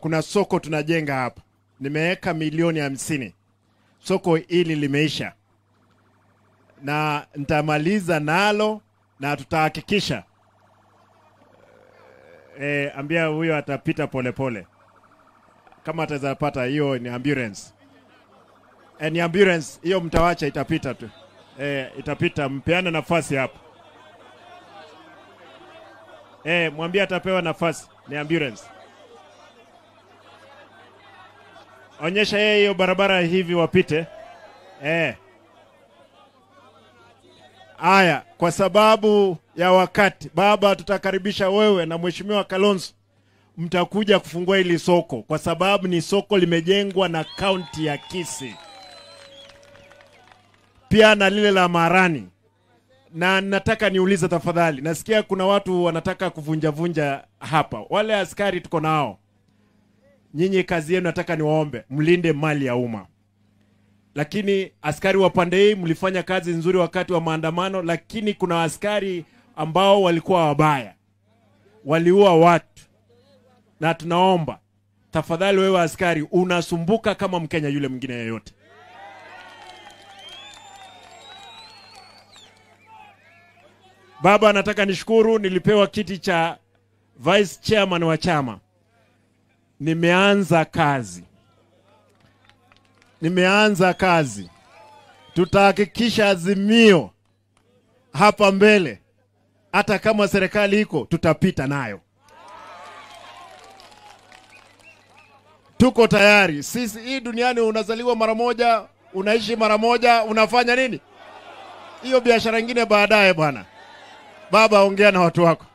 kuna soko tunajenga hapa, nimeweka milioni hamsini. Soko hili limeisha na nitamaliza nalo na tutahakikisha e, ambia huyo atapita polepole pole. Kama ataweza pata hiyo ni ambulance e, ni ambulance hiyo, mtawacha itapita tu e, itapita. Mpeane nafasi hapo e, mwambie atapewa nafasi, ni ambulance. Onyesha yeye hiyo barabara hivi wapite. Eh. Aya, kwa sababu ya wakati, baba, tutakaribisha wewe na mheshimiwa Kalonzo mtakuja kufungua hili soko, kwa sababu ni soko limejengwa na kaunti ya Kisii pia na lile la Marani. Na nataka niulize tafadhali, nasikia kuna watu wanataka kuvunjavunja hapa, wale askari tuko nao nyinyi kazi yenu nataka niwaombe mlinde mali ya umma. Lakini askari wa pande hii mlifanya kazi nzuri wakati wa maandamano, lakini kuna askari ambao walikuwa wabaya, waliua watu, na tunaomba tafadhali, wewe askari unasumbuka kama Mkenya yule mwingine yeyote, Baba, nataka nishukuru, nilipewa kiti cha vice chairman wa chama nimeanza kazi, nimeanza kazi. Tutahakikisha azimio hapa mbele, hata kama serikali iko, tutapita nayo. Tuko tayari sisi. Hii duniani unazaliwa mara moja, unaishi mara moja, unafanya nini? Hiyo biashara ingine baadaye. Bwana Baba, ongea na watu wako.